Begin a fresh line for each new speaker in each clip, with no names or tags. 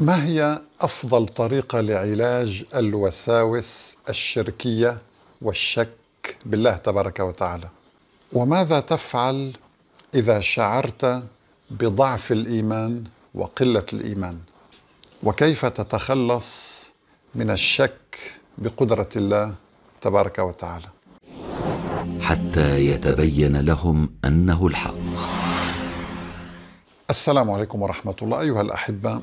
ما هي افضل طريقه لعلاج الوساوس الشركيه والشك بالله تبارك وتعالى وماذا تفعل اذا شعرت بضعف الايمان وقله الايمان وكيف تتخلص من الشك بقدره الله تبارك وتعالى حتى يتبين لهم انه الحق السلام عليكم ورحمه الله ايها الاحبه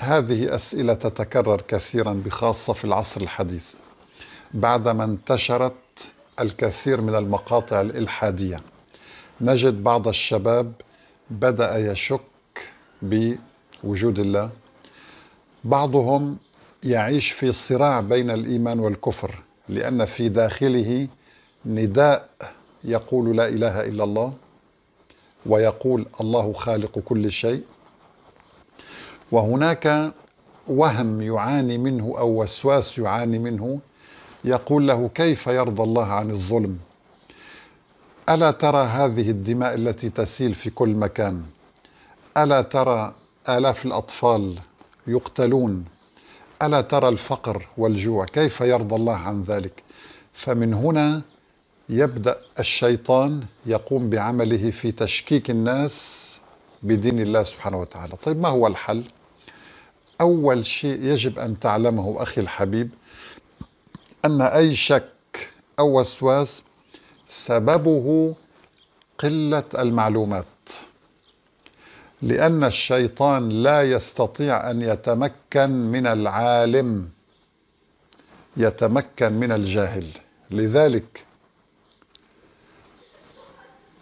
هذه أسئلة تتكرر كثيرا بخاصة في العصر الحديث بعدما انتشرت الكثير من المقاطع الإلحادية نجد بعض الشباب بدأ يشك بوجود الله بعضهم يعيش في صراع بين الإيمان والكفر لأن في داخله نداء يقول لا إله إلا الله ويقول الله خالق كل شيء وهناك وهم يعاني منه او وسواس يعاني منه يقول له كيف يرضى الله عن الظلم الا ترى هذه الدماء التي تسيل في كل مكان الا ترى الاف الاطفال يقتلون الا ترى الفقر والجوع كيف يرضى الله عن ذلك فمن هنا يبدا الشيطان يقوم بعمله في تشكيك الناس بدين الله سبحانه وتعالى طيب ما هو الحل أول شيء يجب أن تعلمه أخي الحبيب أن أي شك أو وسواس سببه قلة المعلومات لأن الشيطان لا يستطيع أن يتمكن من العالم يتمكن من الجاهل لذلك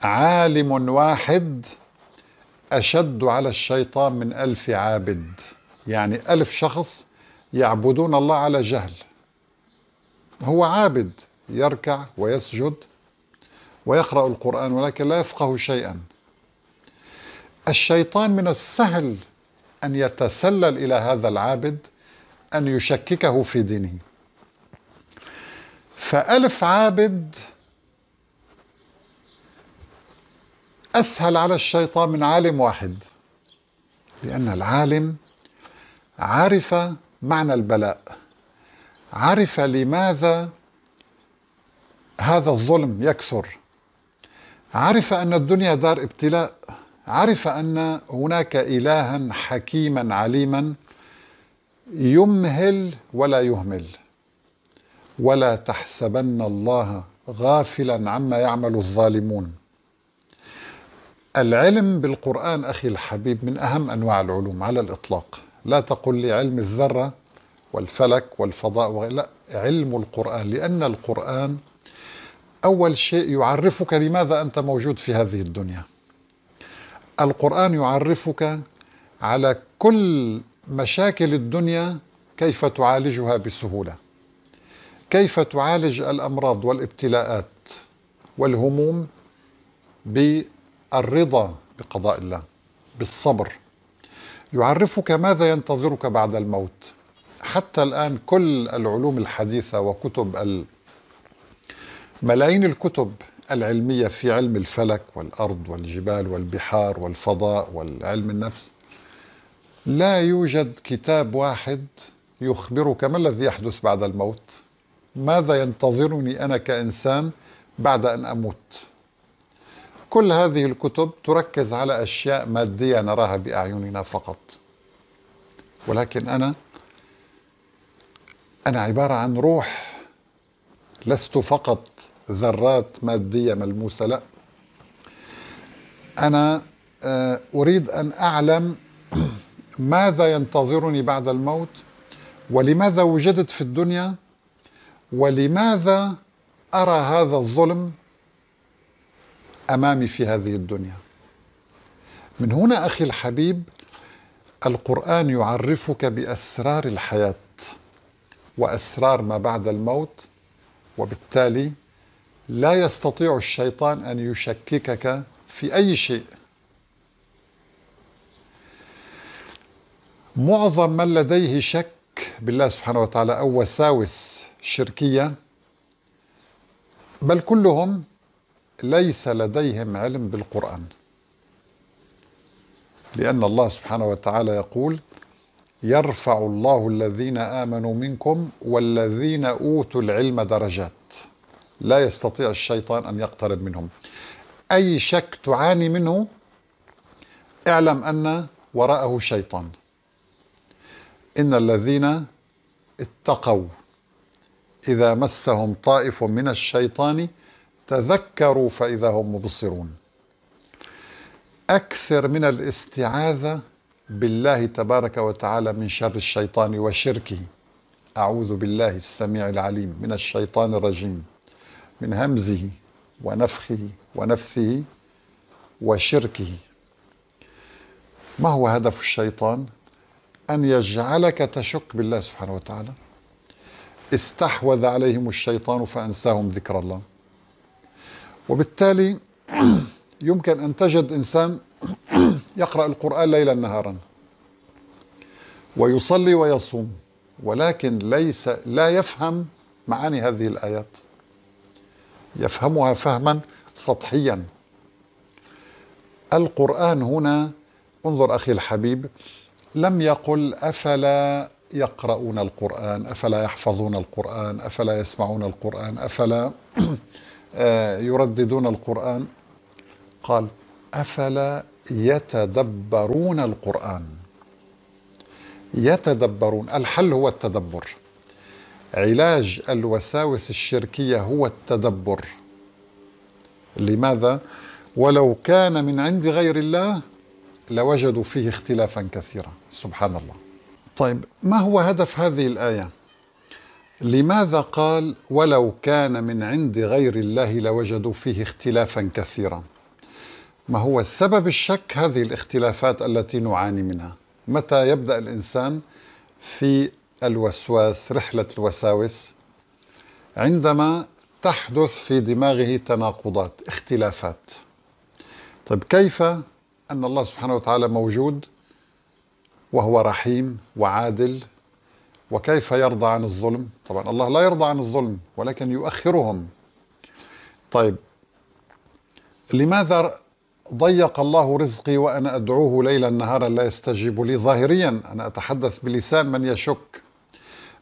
عالم واحد أشد على الشيطان من ألف عابد يعني ألف شخص يعبدون الله على جهل هو عابد يركع ويسجد ويقرأ القرآن ولكن لا يفقه شيئا الشيطان من السهل أن يتسلل إلى هذا العابد أن يشككه في دينه فألف عابد أسهل على الشيطان من عالم واحد لأن العالم عرف معنى البلاء عرف لماذا هذا الظلم يكثر عرف ان الدنيا دار ابتلاء عرف ان هناك الها حكيما عليما يمهل ولا يهمل ولا تحسبن الله غافلا عما يعمل الظالمون العلم بالقران اخي الحبيب من اهم انواع العلوم على الاطلاق لا تقل لعلم الذرة والفلك والفضاء وغيره لا علم القرآن لأن القرآن أول شيء يعرفك لماذا أنت موجود في هذه الدنيا القرآن يعرفك على كل مشاكل الدنيا كيف تعالجها بسهولة كيف تعالج الأمراض والابتلاءات والهموم بالرضا بقضاء الله بالصبر يعرفك ماذا ينتظرك بعد الموت حتى الآن كل العلوم الحديثة وكتب ملايين الكتب العلمية في علم الفلك والأرض والجبال والبحار والفضاء والعلم النفس لا يوجد كتاب واحد يخبرك ما الذي يحدث بعد الموت ماذا ينتظرني أنا كإنسان بعد أن أموت كل هذه الكتب تركز على أشياء مادية نراها بأعيننا فقط ولكن أنا أنا عبارة عن روح لست فقط ذرات مادية ملموسة لا أنا آه، أريد أن أعلم ماذا ينتظرني بعد الموت ولماذا وجدت في الدنيا ولماذا أرى هذا الظلم امامي في هذه الدنيا من هنا اخي الحبيب القران يعرفك باسرار الحياه واسرار ما بعد الموت وبالتالي لا يستطيع الشيطان ان يشككك في اي شيء معظم من لديه شك بالله سبحانه وتعالى او وساوس شركيه بل كلهم ليس لديهم علم بالقرآن لأن الله سبحانه وتعالى يقول يرفع الله الذين آمنوا منكم والذين أوتوا العلم درجات لا يستطيع الشيطان أن يقترب منهم أي شك تعاني منه اعلم أن وراءه شيطان إن الذين اتقوا إذا مسهم طائف من الشيطان تذكروا فإذا هم مبصرون أكثر من الاستعاذة بالله تبارك وتعالى من شر الشيطان وشركه أعوذ بالله السميع العليم من الشيطان الرجيم من همزه ونفخه ونفثه وشركه ما هو هدف الشيطان أن يجعلك تشك بالله سبحانه وتعالى استحوذ عليهم الشيطان فأنساهم ذكر الله وبالتالي يمكن أن تجد إنسان يقرأ القرآن ليلا نهارا ويصلي ويصوم ولكن ليس لا يفهم معاني هذه الآيات يفهمها فهما سطحيا القرآن هنا انظر أخي الحبيب لم يقل أفلا يقرؤون القرآن أفلا يحفظون القرآن أفلا يسمعون القرآن أفلا آه، يرددون القرآن قال أفلا يتدبرون القرآن يتدبرون الحل هو التدبر علاج الوساوس الشركية هو التدبر لماذا؟ ولو كان من عند غير الله لوجدوا فيه اختلافا كثيرا سبحان الله طيب ما هو هدف هذه الآية؟ لماذا قال ولو كان من عند غير الله لوجدوا فيه اختلافا كثيرا ما هو سبب الشك هذه الاختلافات التي نعاني منها متى يبدا الانسان في الوسواس رحله الوساوس عندما تحدث في دماغه تناقضات اختلافات طيب كيف ان الله سبحانه وتعالى موجود وهو رحيم وعادل وكيف يرضى عن الظلم طبعا الله لا يرضى عن الظلم ولكن يؤخرهم طيب لماذا ضيق الله رزقي وأنا أدعوه ليلا نهارا لا يستجيب لي ظاهريا أنا أتحدث بلسان من يشك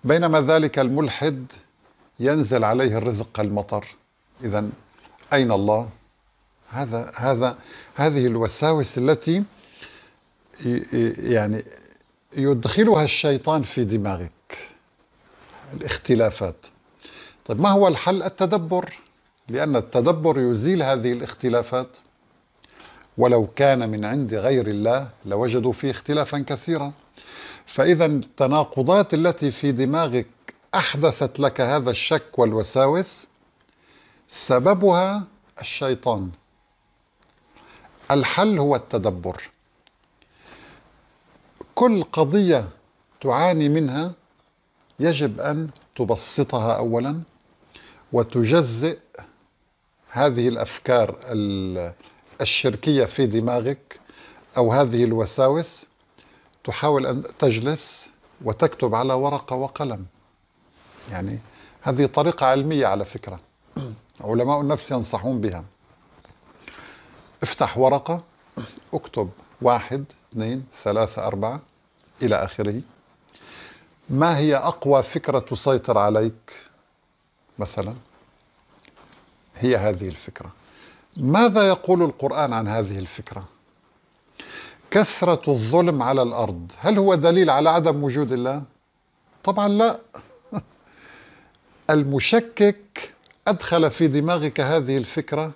بينما ذلك الملحد ينزل عليه الرزق كالمطر إذا أين الله هذا هذا هذه الوساوس التي يعني يدخلها الشيطان في دماغك الاختلافات طيب ما هو الحل التدبر لأن التدبر يزيل هذه الاختلافات ولو كان من عند غير الله لوجدوا فيه اختلافا كثيرا فإذا التناقضات التي في دماغك أحدثت لك هذا الشك والوساوس سببها الشيطان الحل هو التدبر كل قضية تعاني منها يجب أن تبسطها أولا وتجزئ هذه الأفكار الشركية في دماغك أو هذه الوساوس تحاول أن تجلس وتكتب على ورقة وقلم يعني هذه طريقة علمية على فكرة علماء النفس ينصحون بها افتح ورقة اكتب واحد اثنين ثلاثة أربعة إلى آخره ما هي أقوى فكرة تسيطر عليك مثلا هي هذه الفكرة ماذا يقول القرآن عن هذه الفكرة كثرة الظلم على الأرض هل هو دليل على عدم وجود الله طبعا لا المشكك أدخل في دماغك هذه الفكرة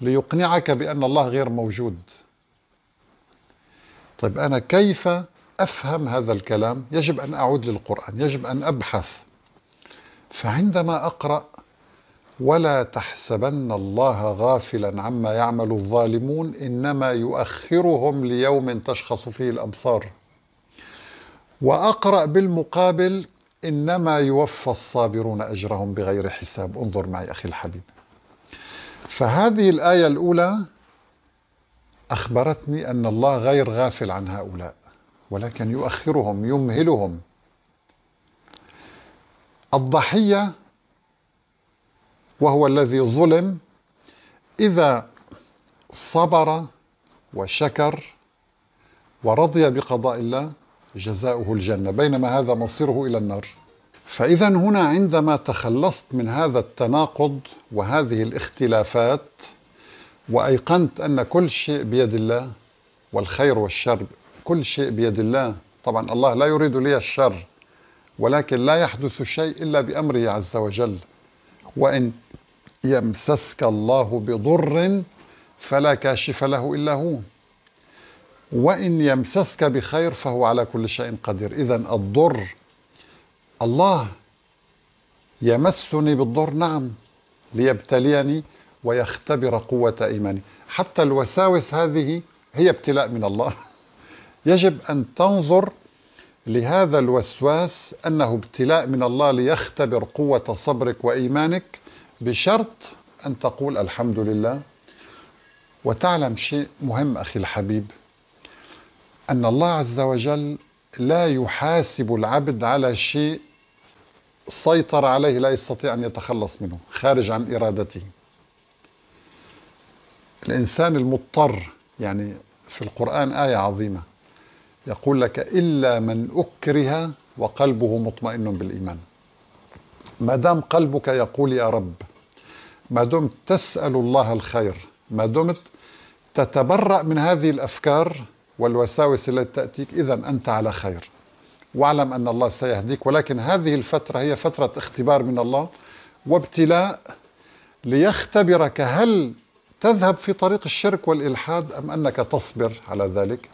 ليقنعك بأن الله غير موجود طيب أنا كيف افهم هذا الكلام يجب ان اعود للقران يجب ان ابحث فعندما اقرا ولا تحسبن الله غافلا عما يعمل الظالمون انما يؤخرهم ليوم تشخص فيه الابصار واقرا بالمقابل انما يوفى الصابرون اجرهم بغير حساب انظر معي اخي الحبيب فهذه الايه الاولى اخبرتني ان الله غير غافل عن هؤلاء ولكن يؤخرهم يمهلهم الضحيه وهو الذي ظلم اذا صبر وشكر ورضي بقضاء الله جزاؤه الجنه بينما هذا مصيره الى النار فاذا هنا عندما تخلصت من هذا التناقض وهذه الاختلافات وايقنت ان كل شيء بيد الله والخير والشر كل شيء بيد الله طبعا الله لا يريد لي الشر ولكن لا يحدث شيء إلا بأمره عز وجل وإن يمسسك الله بضر فلا كاشف له إلا هو وإن يمسسك بخير فهو على كل شيء قدير إذا الضر الله يمسني بالضر نعم ليبتليني ويختبر قوة إيماني حتى الوساوس هذه هي ابتلاء من الله يجب أن تنظر لهذا الوسواس أنه ابتلاء من الله ليختبر قوة صبرك وإيمانك بشرط أن تقول الحمد لله وتعلم شيء مهم أخي الحبيب أن الله عز وجل لا يحاسب العبد على شيء سيطر عليه لا يستطيع أن يتخلص منه خارج عن إرادته الإنسان المضطر يعني في القرآن آية عظيمة يقول لك إلا من أكره وقلبه مطمئن بالإيمان ما دام قلبك يقول يا رب ما دمت تسأل الله الخير ما دمت تتبرأ من هذه الأفكار والوساوس التي تأتيك إذا أنت على خير واعلم أن الله سيهديك ولكن هذه الفترة هي فترة اختبار من الله وابتلاء ليختبرك هل تذهب في طريق الشرك والإلحاد أم أنك تصبر على ذلك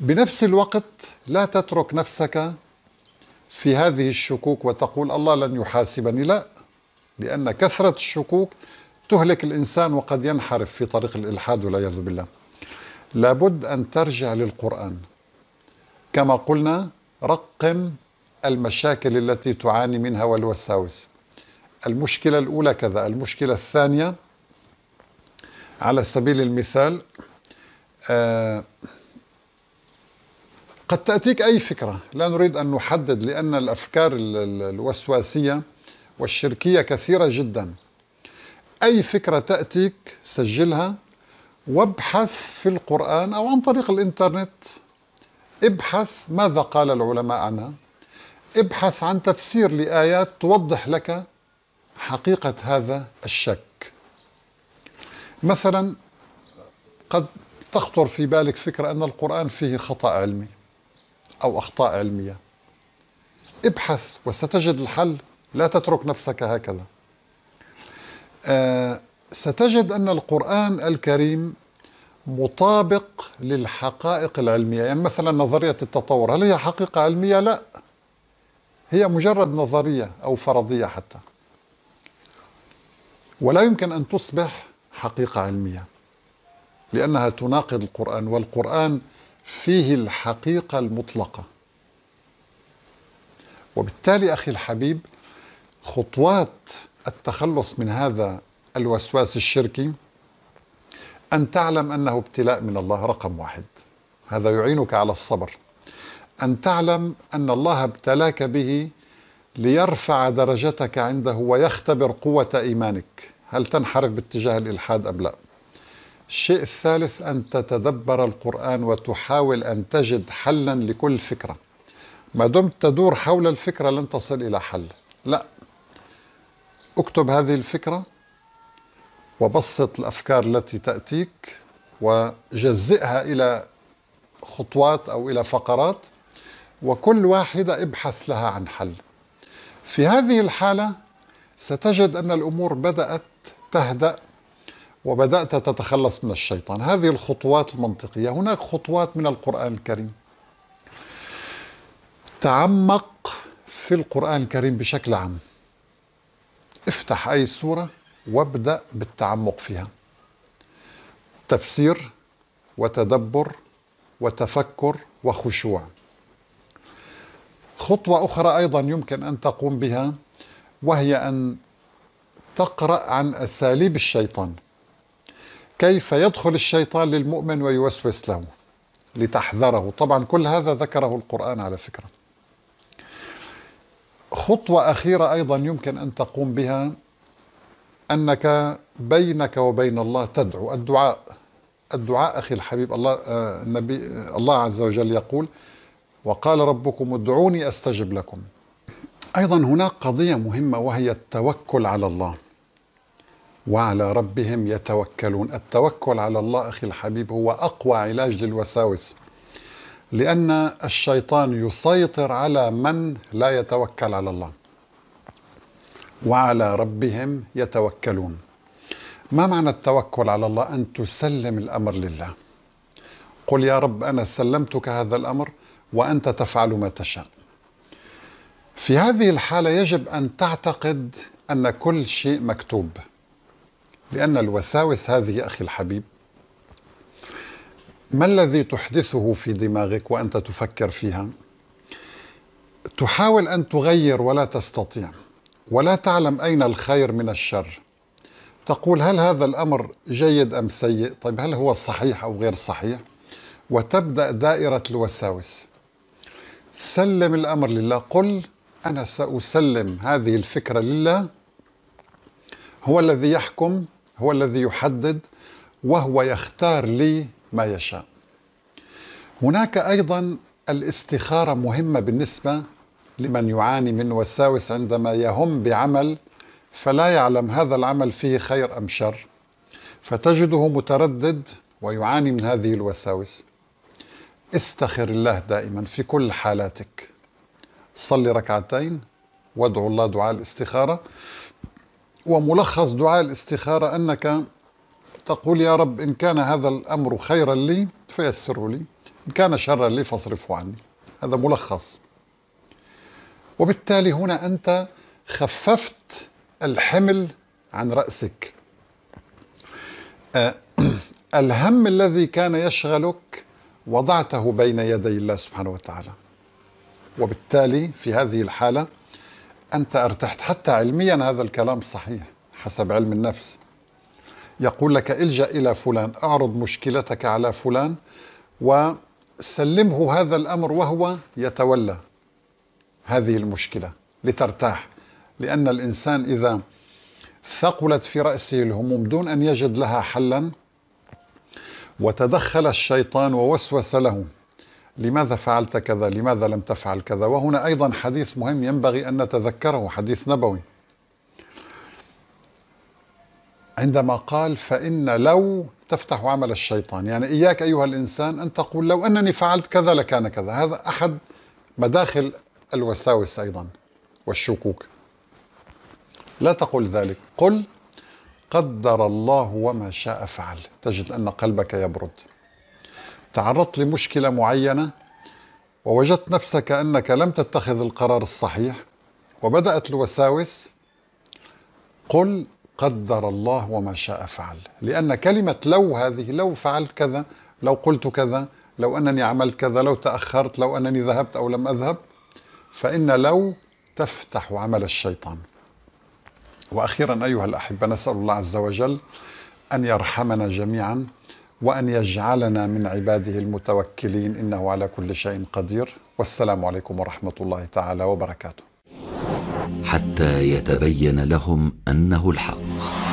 بنفس الوقت لا تترك نفسك في هذه الشكوك وتقول الله لن يحاسبني لا لأن كثرة الشكوك تهلك الإنسان وقد ينحرف في طريق الإلحاد والعياذ بالله لابد أن ترجع للقرآن كما قلنا رقم المشاكل التي تعاني منها والوساوس المشكلة الأولى كذا المشكلة الثانية على سبيل المثال آه قد تأتيك أي فكرة لا نريد أن نحدد لأن الأفكار الوسواسية والشركية كثيرة جدا أي فكرة تأتيك سجلها وابحث في القرآن أو عن طريق الإنترنت ابحث ماذا قال العلماء عنها ابحث عن تفسير لآيات توضح لك حقيقة هذا الشك مثلا قد تخطر في بالك فكرة أن القرآن فيه خطأ علمي أو أخطاء علمية ابحث وستجد الحل لا تترك نفسك هكذا آه ستجد أن القرآن الكريم مطابق للحقائق العلمية يعني مثلا نظرية التطور هل هي حقيقة علمية؟ لا هي مجرد نظرية أو فرضية حتى ولا يمكن أن تصبح حقيقة علمية لأنها تناقض القرآن والقرآن فيه الحقيقة المطلقة وبالتالي أخي الحبيب خطوات التخلص من هذا الوسواس الشركي أن تعلم أنه ابتلاء من الله رقم واحد هذا يعينك على الصبر أن تعلم أن الله ابتلاك به ليرفع درجتك عنده ويختبر قوة إيمانك هل تنحرف باتجاه الإلحاد أم لا؟ الشيء الثالث أن تتدبر القرآن وتحاول أن تجد حلا لكل فكرة ما دمت تدور حول الفكرة لن تصل إلى حل لا اكتب هذه الفكرة وبسط الأفكار التي تأتيك وجزئها إلى خطوات أو إلى فقرات وكل واحدة ابحث لها عن حل في هذه الحالة ستجد أن الأمور بدأت تهدأ وبدأت تتخلص من الشيطان هذه الخطوات المنطقية هناك خطوات من القرآن الكريم تعمق في القرآن الكريم بشكل عام افتح أي سورة وابدأ بالتعمق فيها تفسير وتدبر وتفكر وخشوع خطوة أخرى أيضا يمكن أن تقوم بها وهي أن تقرأ عن أساليب الشيطان كيف يدخل الشيطان للمؤمن ويوسوس له لتحذره طبعا كل هذا ذكره القرآن على فكرة خطوة أخيرة أيضا يمكن أن تقوم بها أنك بينك وبين الله تدعو الدعاء الدعاء أخي الحبيب الله آه، النبي آه، الله عز وجل يقول وقال ربكم ادعوني أستجب لكم أيضا هناك قضية مهمة وهي التوكل على الله وعلى ربهم يتوكلون التوكل على الله أخي الحبيب هو أقوى علاج للوساوس لأن الشيطان يسيطر على من لا يتوكل على الله وعلى ربهم يتوكلون ما معنى التوكل على الله أن تسلم الأمر لله قل يا رب أنا سلمتك هذا الأمر وأنت تفعل ما تشاء في هذه الحالة يجب أن تعتقد أن كل شيء مكتوب لأن الوساوس هذه أخي الحبيب ما الذي تحدثه في دماغك وأنت تفكر فيها؟ تحاول أن تغير ولا تستطيع ولا تعلم أين الخير من الشر تقول هل هذا الأمر جيد أم سيء؟ طيب هل هو صحيح أو غير صحيح؟ وتبدأ دائرة الوساوس سلم الأمر لله قل أنا سأسلم هذه الفكرة لله هو الذي يحكم هو الذي يحدد وهو يختار لي ما يشاء هناك ايضا الاستخاره مهمه بالنسبه لمن يعاني من وساوس عندما يهم بعمل فلا يعلم هذا العمل فيه خير ام شر فتجده متردد ويعاني من هذه الوساوس استخر الله دائما في كل حالاتك صلي ركعتين وادعو الله دعاء الاستخاره وملخص دعاء الاستخارة أنك تقول يا رب إن كان هذا الأمر خيرا لي فيسره لي إن كان شرا لي فاصرفه عني هذا ملخص وبالتالي هنا أنت خففت الحمل عن رأسك أه، الهم الذي كان يشغلك وضعته بين يدي الله سبحانه وتعالى وبالتالي في هذه الحاله أنت ارتحت حتى علميا هذا الكلام صحيح حسب علم النفس يقول لك الجأ إلى فلان أعرض مشكلتك على فلان وسلمه هذا الأمر وهو يتولى هذه المشكلة لترتاح لأن الإنسان إذا ثقلت في رأسه الهموم دون أن يجد لها حلا وتدخل الشيطان ووسوس له لماذا فعلت كذا لماذا لم تفعل كذا وهنا أيضا حديث مهم ينبغي أن نتذكره حديث نبوي عندما قال فإن لو تفتح عمل الشيطان يعني إياك أيها الإنسان أن تقول لو أنني فعلت كذا لكان كذا هذا أحد مداخل الوساوس أيضا والشكوك لا تقل ذلك قل قدر الله وما شاء فعل تجد أن قلبك يبرد تعرضت لمشكلة معينة ووجدت نفسك أنك لم تتخذ القرار الصحيح وبدأت الوساوس قل قدر الله وما شاء فعل لأن كلمة لو هذه لو فعلت كذا لو قلت كذا لو أنني عملت كذا لو تأخرت لو أنني ذهبت أو لم أذهب فإن لو تفتح عمل الشيطان وأخيرا أيها الأحبة نسأل الله عز وجل أن يرحمنا جميعا وأن يجعلنا من عباده المتوكلين إنه على كل شيء قدير والسلام عليكم ورحمة الله تعالى وبركاته حتى يتبين لهم أنه الحق